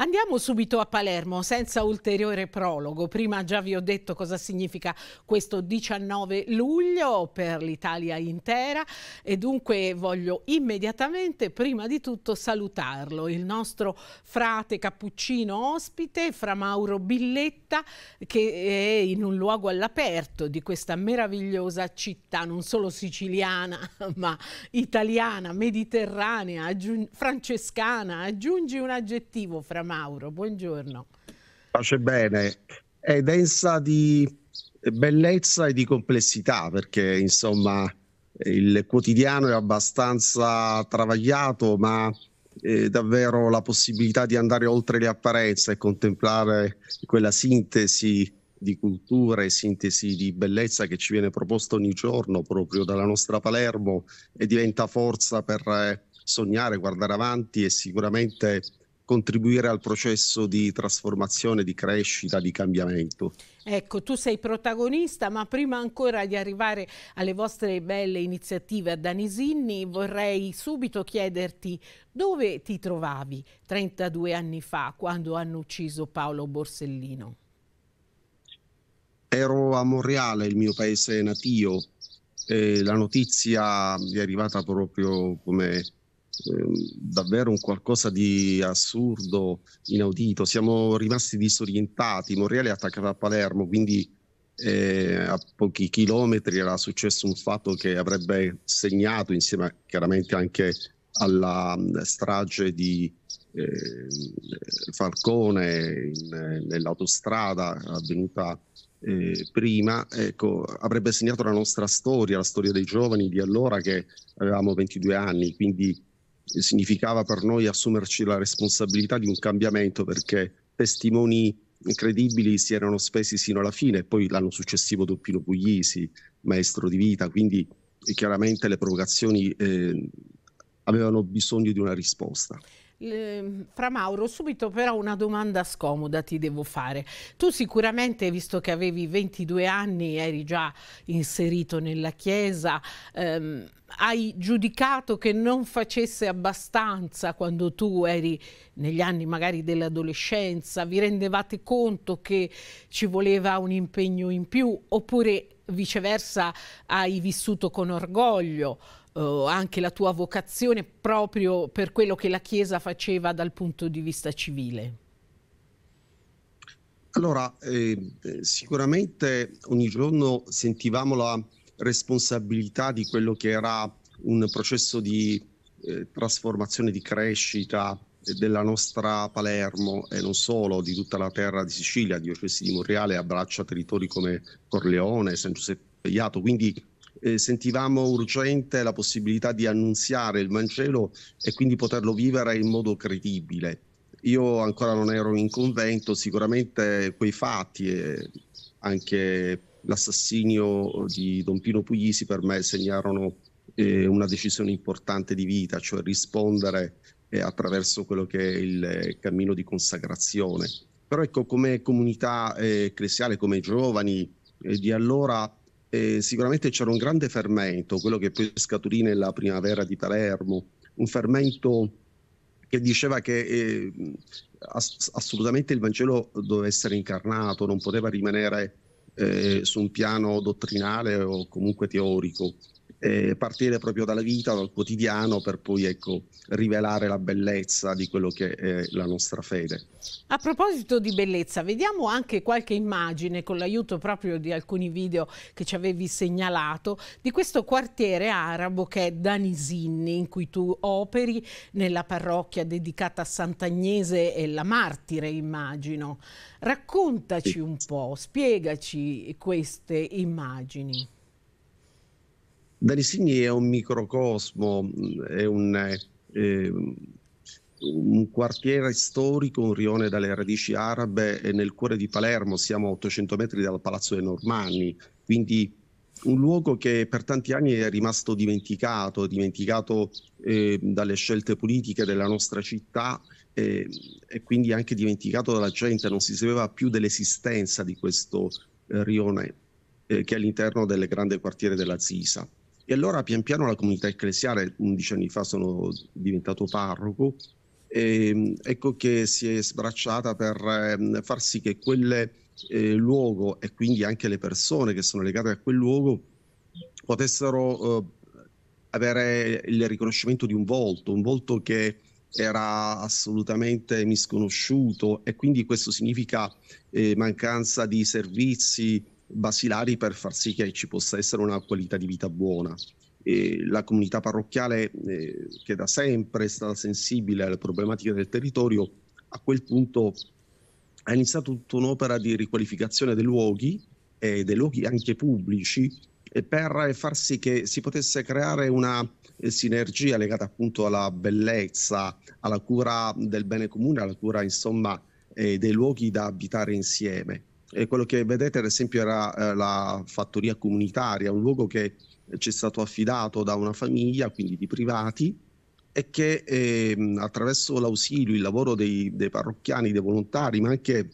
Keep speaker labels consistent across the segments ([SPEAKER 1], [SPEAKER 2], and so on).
[SPEAKER 1] Andiamo subito a Palermo senza ulteriore prologo. Prima già vi ho detto cosa significa questo 19 luglio per l'Italia intera e dunque voglio immediatamente prima di tutto salutarlo, il nostro frate cappuccino ospite, fra Mauro Billetta che è in un luogo all'aperto di questa meravigliosa città, non solo siciliana ma italiana, mediterranea, aggiung francescana, aggiungi un aggettivo fra Mauro, buongiorno.
[SPEAKER 2] Pace bene, è densa di bellezza e di complessità perché insomma il quotidiano è abbastanza travagliato ma eh, davvero la possibilità di andare oltre le apparenze e contemplare quella sintesi di cultura e sintesi di bellezza che ci viene proposta ogni giorno proprio dalla nostra Palermo e diventa forza per eh, sognare, guardare avanti e sicuramente contribuire al processo di trasformazione, di crescita, di cambiamento.
[SPEAKER 1] Ecco, tu sei protagonista, ma prima ancora di arrivare alle vostre belle iniziative a Danisinni, vorrei subito chiederti dove ti trovavi 32 anni fa quando hanno ucciso Paolo Borsellino.
[SPEAKER 2] Ero a Monreale, il mio paese natio. Eh, la notizia è arrivata proprio come Ehm, davvero un qualcosa di assurdo, inaudito. Siamo rimasti disorientati. Monreale attaccava a Palermo, quindi eh, a pochi chilometri era successo un fatto che avrebbe segnato, insieme chiaramente anche alla mm, strage di eh, Falcone in, nell'autostrada avvenuta eh, prima, ecco, avrebbe segnato la nostra storia, la storia dei giovani di allora che avevamo 22 anni, quindi significava per noi assumerci la responsabilità di un cambiamento perché testimoni incredibili si erano spesi sino alla fine, poi l'anno successivo Doppino Puglisi, maestro di vita, quindi chiaramente le provocazioni eh, avevano bisogno di una risposta.
[SPEAKER 1] Ehm, fra Mauro, subito però una domanda scomoda ti devo fare. Tu sicuramente, visto che avevi 22 anni, eri già inserito nella Chiesa, ehm, hai giudicato che non facesse abbastanza quando tu eri negli anni magari dell'adolescenza? Vi rendevate conto che ci voleva un impegno in più oppure viceversa hai vissuto con orgoglio? uh, anche la tua vocazione proprio per quello che la Chiesa faceva dal punto di vista civile?
[SPEAKER 2] Allora, ehm, eh, sicuramente ogni giorno sentivamo la responsabilità di quello che era un processo di eh, trasformazione, di crescita della nostra Palermo e non solo, di tutta la terra di Sicilia, diocesi di Monreale abbraccia territori come Corleone, San Giuseppe Iato, quindi eh, sentivamo urgente la possibilità di annunziare il Vangelo e quindi poterlo vivere in modo credibile. Io ancora non ero in convento, sicuramente quei fatti e anche l'assassinio di Don Pino Puglisi per me segnarono eh, una decisione importante di vita, cioè rispondere eh, attraverso quello che è il cammino di consacrazione. Però ecco, come comunità ecclesiale, eh, come giovani eh, di allora, eh, sicuramente c'era un grande fermento, quello che poi scaturì nella primavera di Palermo, un fermento che diceva che eh, ass- assolutamente il Vangelo doveva essere incarnato, non poteva rimanere eh, su un piano dottrinale o comunque teorico eh, partire proprio dalla vita, dal quotidiano, per poi ecco, rivelare la bellezza di quello che è la nostra fede.
[SPEAKER 1] A proposito di bellezza, vediamo anche qualche immagine con l'aiuto proprio di alcuni video che ci avevi segnalato di questo quartiere arabo che è Danisinni, in cui tu operi nella parrocchia dedicata a Sant'Agnese e la Martire, immagino. Raccontaci sì. un po', spiegaci queste immagini.
[SPEAKER 2] Darisini è un microcosmo, è un, eh, un quartiere storico, un rione dalle radici arabe nel cuore di Palermo, siamo a 800 metri dal Palazzo dei Normanni, quindi un luogo che per tanti anni è rimasto dimenticato, dimenticato eh, dalle scelte politiche della nostra città eh, e quindi anche dimenticato dalla gente, non si sapeva più dell'esistenza di questo eh, rione eh, che è all'interno del grande quartiere della Zisa. E allora pian piano la comunità ecclesiale, 11 anni fa sono diventato parroco, e, ehm, ecco che si è sbracciata per ehm, far sì che quel eh, luogo e quindi anche le persone che sono legate a quel luogo potessero eh, avere il riconoscimento di un volto, un volto che era assolutamente misconosciuto e quindi questo significa eh, mancanza di servizi, basilari per far sì che ci possa essere una qualità di vita buona. E la comunità parrocchiale, eh, che da sempre è stata sensibile alle problematiche del territorio, a quel punto ha iniziato tutta un'opera di riqualificazione dei luoghi e eh, dei luoghi anche pubblici per far sì che si potesse creare una eh, sinergia legata appunto alla bellezza, alla cura del bene comune, alla cura insomma eh, dei luoghi da abitare insieme. E quello che vedete ad esempio era eh, la fattoria comunitaria, un luogo che ci è stato affidato da una famiglia, quindi di privati, e che eh, attraverso l'ausilio, il lavoro dei, dei, parrocchiani, dei volontari, ma anche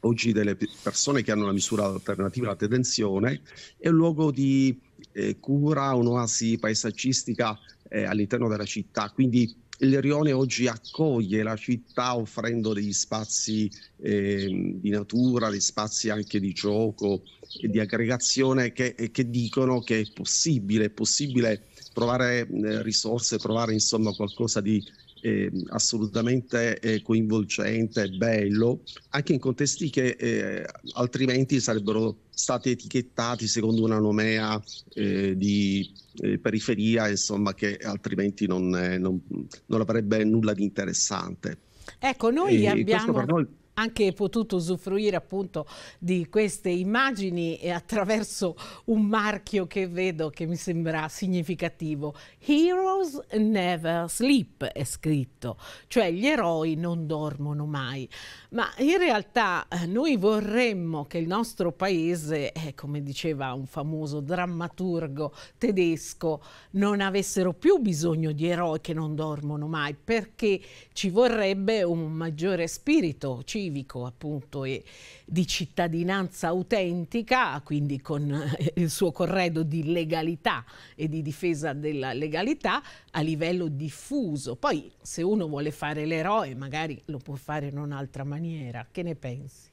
[SPEAKER 2] oggi delle persone che hanno la misura alternativa alla detenzione, è un luogo di eh, cura, un'oasi paesaggistica eh, all'interno della città. Quindi il Rione oggi accoglie la città offrendo degli spazi eh, di natura, degli spazi anche di gioco e di aggregazione che, che dicono che è possibile, è possibile trovare eh, risorse, trovare insomma qualcosa di eh, assolutamente eh, coinvolgente, bello, anche in contesti che eh, altrimenti sarebbero stati etichettati secondo una nomea eh, di eh, periferia, insomma, che altrimenti non, eh, non, non avrebbe nulla di interessante.
[SPEAKER 1] Ecco, noi e abbiamo anche potuto usufruire appunto di queste immagini eh, attraverso un marchio che vedo che mi sembra significativo. Heroes never sleep è scritto, cioè gli eroi non dormono mai. Ma in realtà eh, noi vorremmo che il nostro paese, eh, come diceva un famoso drammaturgo tedesco, non avessero più bisogno di eroi che non dormono mai, perché ci vorrebbe un maggiore spirito, ci civico appunto e di cittadinanza autentica, quindi con eh, il suo corredo di legalità e di difesa della legalità a livello diffuso. Poi se uno vuole fare l'eroe magari lo può fare in un'altra maniera. Che ne pensi?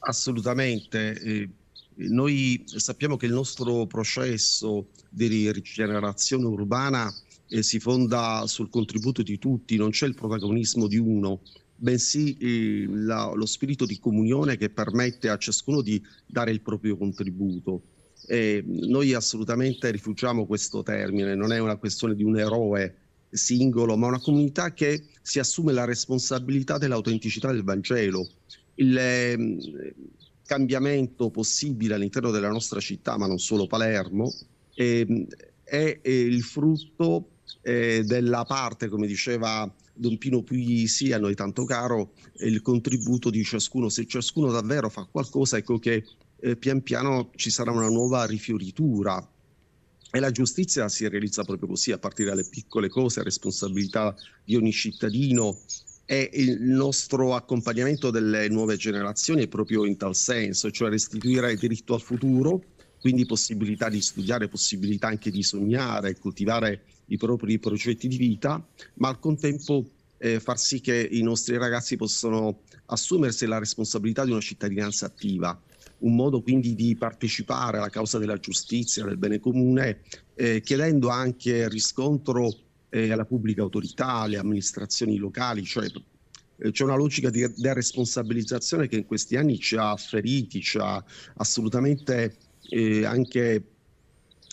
[SPEAKER 2] Assolutamente. noi sappiamo che il nostro processo di rigenerazione urbana eh, si fonda sul contributo di tutti, non c'è il protagonismo di uno, bensì eh, la, lo spirito di comunione che permette a ciascuno di dare il proprio contributo. E noi assolutamente rifugiamo questo termine, non è una questione di un eroe singolo, ma una comunità che si assume la responsabilità dell'autenticità del Vangelo. Il eh, cambiamento possibile all'interno della nostra città, ma non solo Palermo, ehm, eh, è il frutto eh, della parte, come diceva Don Pino Puglisi, a noi tanto caro, il contributo di ciascuno. Se ciascuno davvero fa qualcosa, ecco che eh, pian piano ci sarà una nuova rifioritura. E la giustizia si realizza proprio così, a partire dalle piccole cose, responsabilità di ogni cittadino, e il nostro accompagnamento delle nuove generazioni è proprio in tal senso, cioè restituire il diritto al futuro quindi possibilità di studiare, possibilità anche di sognare, coltivare i propri progetti di vita, ma al contempo eh, far sì che i nostri ragazzi possano assumersi la responsabilità di una cittadinanza attiva, un modo quindi di partecipare alla causa della giustizia, del bene comune, eh, chiedendo anche riscontro eh, alla pubblica autorità, alle amministrazioni locali, cioè eh, c'è una logica di deresponsabilizzazione che in questi anni ci ha feriti, ci ha assolutamente eh, anche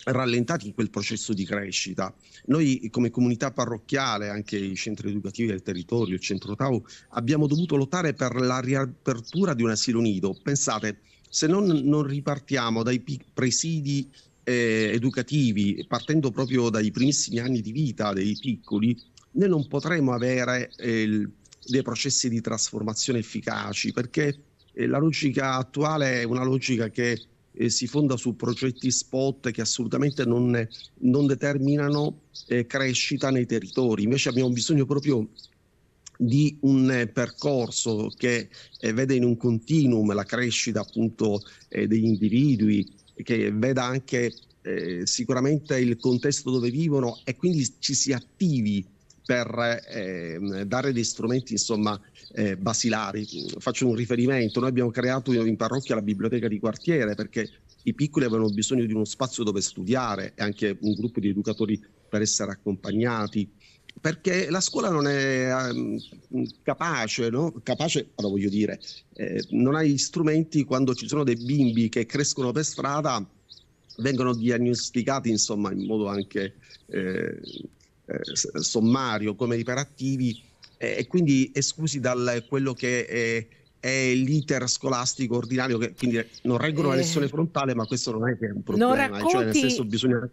[SPEAKER 2] rallentati in quel processo di crescita. Noi come comunità parrocchiale, anche i centri educativi del territorio, il centro Tau, abbiamo dovuto lottare per la riapertura di un asilo nido. Pensate, se non, non ripartiamo dai presidi eh, educativi, partendo proprio dai primissimi anni di vita dei piccoli, noi non potremo avere eh, dei processi di trasformazione efficaci perché eh, la logica attuale è una logica che eh, si fonda su progetti spot che assolutamente non, non determinano eh, crescita nei territori. Invece abbiamo bisogno proprio di un eh, percorso che eh, vede in un continuum la crescita appunto eh, degli individui, che veda anche eh, sicuramente il contesto dove vivono e quindi ci si attivi per eh, dare degli strumenti insomma, eh, basilari. Faccio un riferimento, noi abbiamo creato in parrocchia la biblioteca di quartiere perché i piccoli avevano bisogno di uno spazio dove studiare e anche un gruppo di educatori per essere accompagnati perché la scuola non è um, capace, no? capace, allora voglio dire, eh, non ha gli strumenti quando ci sono dei bimbi che crescono per strada, vengono diagnosticati insomma in modo anche eh, eh, sommario come iperattivi eh, e quindi esclusi dal quello che è, è l'iter scolastico ordinario, che quindi non reggono la eh. lezione frontale, ma questo non è che è un problema, cioè, racconti... cioè nel senso bisogna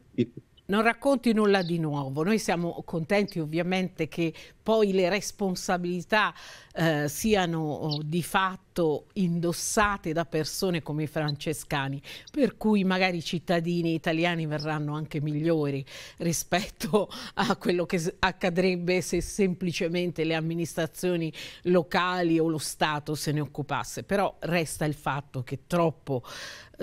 [SPEAKER 1] non racconti nulla di nuovo. Noi siamo contenti ovviamente che poi le responsabilità eh, siano oh, di fatto fatto indossate da persone come i francescani, per cui magari i cittadini italiani verranno anche migliori rispetto a quello che accadrebbe se semplicemente le amministrazioni locali o lo Stato se ne occupasse. Però resta il fatto che troppo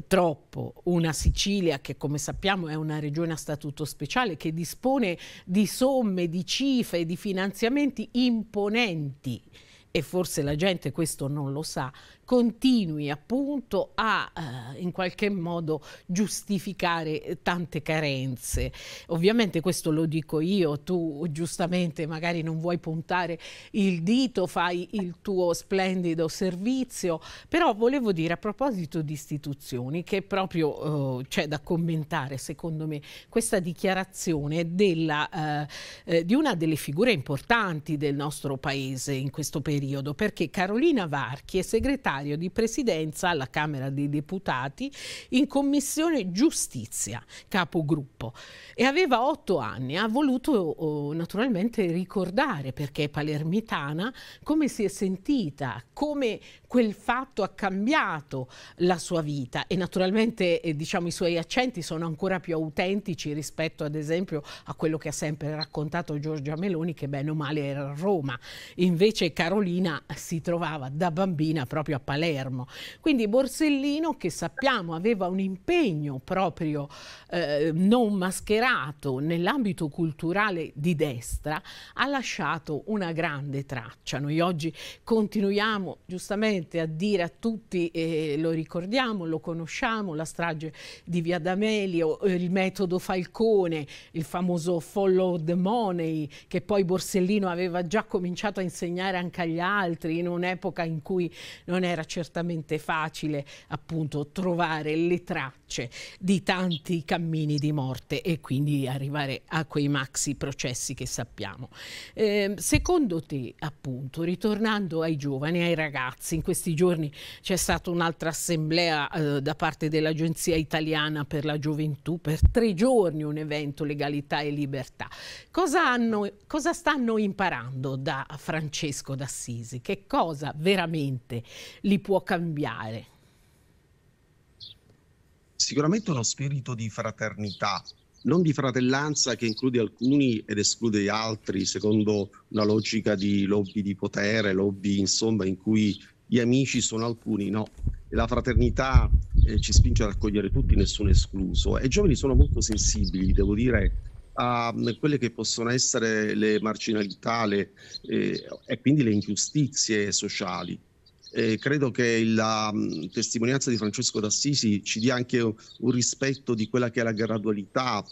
[SPEAKER 1] troppo una Sicilia che come sappiamo è una regione a statuto speciale che dispone di somme, di cifre, di finanziamenti imponenti e forse la gente questo non lo sa, continui appunto a eh, in qualche modo giustificare eh, tante carenze. Ovviamente questo lo dico io, tu giustamente magari non vuoi puntare il dito, fai il tuo splendido servizio, però volevo dire a proposito di istituzioni che proprio eh, c'è da commentare secondo me questa dichiarazione della, eh, eh di una delle figure importanti del nostro paese in questo periodo, perché Carolina Varchi è segretaria onorario di presidenza alla Camera dei Deputati in Commissione Giustizia, capogruppo, e aveva otto anni. Ha voluto oh, naturalmente ricordare, perché è palermitana, come si è sentita, come quel fatto ha cambiato la sua vita e naturalmente eh, diciamo, i suoi accenti sono ancora più autentici rispetto ad esempio a quello che ha sempre raccontato Giorgia Meloni che bene o male era a Roma. Invece Carolina si trovava da bambina proprio a Palermo. Quindi Borsellino, che sappiamo aveva un impegno proprio eh, non mascherato nell'ambito culturale di destra, ha lasciato una grande traccia. Noi oggi continuiamo giustamente a dire a tutti, eh, lo ricordiamo, lo conosciamo, la strage di Via D'Amelio, eh, il metodo Falcone, il famoso follow the money che poi Borsellino aveva già cominciato a insegnare anche agli altri in un'epoca in cui non era era certamente facile appunto trovare le tracce tracce di tanti cammini di morte e quindi arrivare a quei maxi processi che sappiamo. Eh, secondo te, appunto, ritornando ai giovani, ai ragazzi, in questi giorni c'è stata un'altra assemblea eh, da parte dell'Agenzia Italiana per la Gioventù, per tre giorni un evento Legalità e Libertà. Cosa, hanno, cosa stanno imparando da Francesco d'Assisi? Che cosa veramente li può cambiare?
[SPEAKER 2] sicuramente uno spirito di fraternità, non di fratellanza che include alcuni ed esclude gli altri, secondo una logica di lobby di potere, lobby insomma in cui gli amici sono alcuni, no. La fraternità eh, ci spinge ad accogliere tutti, nessuno escluso. E i giovani sono molto sensibili, devo dire, a mm, quelle che possono essere le marginalità le, eh, e quindi le ingiustizie sociali eh, credo che la mh, mm, testimonianza di Francesco d'Assisi ci dia anche un, rispetto di quella che è la gradualità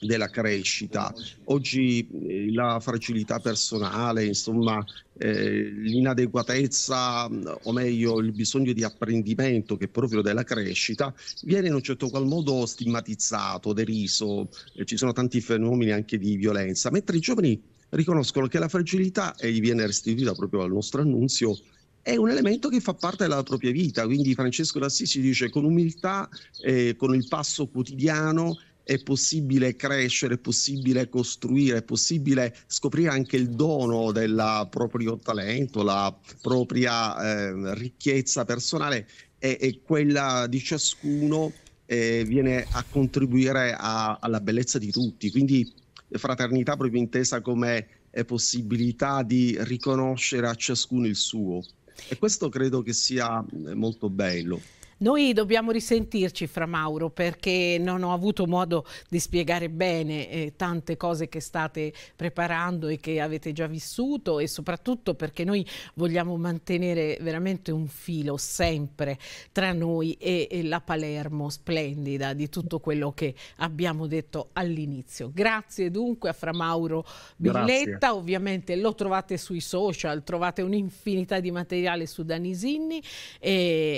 [SPEAKER 2] della crescita. Oggi eh, la fragilità personale, insomma, eh, l'inadeguatezza, mm, o meglio il bisogno di apprendimento che è proprio della crescita, viene in un certo qual modo stigmatizzato, deriso, eh, ci sono tanti fenomeni anche di violenza, mentre i giovani riconoscono che la fragilità e gli viene restituita proprio al nostro annunzio è un elemento che fa parte della propria vita. Quindi Francesco d'Assisi dice con umiltà, eh, con il passo quotidiano è possibile crescere, è possibile costruire, è possibile scoprire anche il dono del proprio talento, la propria eh, ricchezza personale e, e, quella di ciascuno eh, viene a contribuire a, alla bellezza di tutti. Quindi fraternità proprio intesa come eh, possibilità di riconoscere a ciascuno il suo. E questo credo che sia eh, molto bello.
[SPEAKER 1] Noi dobbiamo risentirci fra Mauro perché non ho avuto modo di spiegare bene eh, tante cose che state preparando e che avete già vissuto e soprattutto perché noi vogliamo mantenere veramente un filo sempre tra noi e, e la Palermo splendida di tutto quello che abbiamo detto all'inizio. Grazie dunque a Fra Mauro Billetta, Grazie. ovviamente lo trovate sui social, trovate un'infinità di materiale su Danisinni e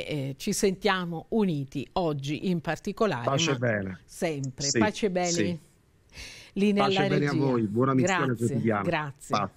[SPEAKER 1] eh, ci sentiamo siamo uniti oggi in particolare. Pace e bene. Sempre, sì, pace e bene. Sì. Linea pace alla bene a voi, buona missione grazie, quotidiana. Grazie. Pa.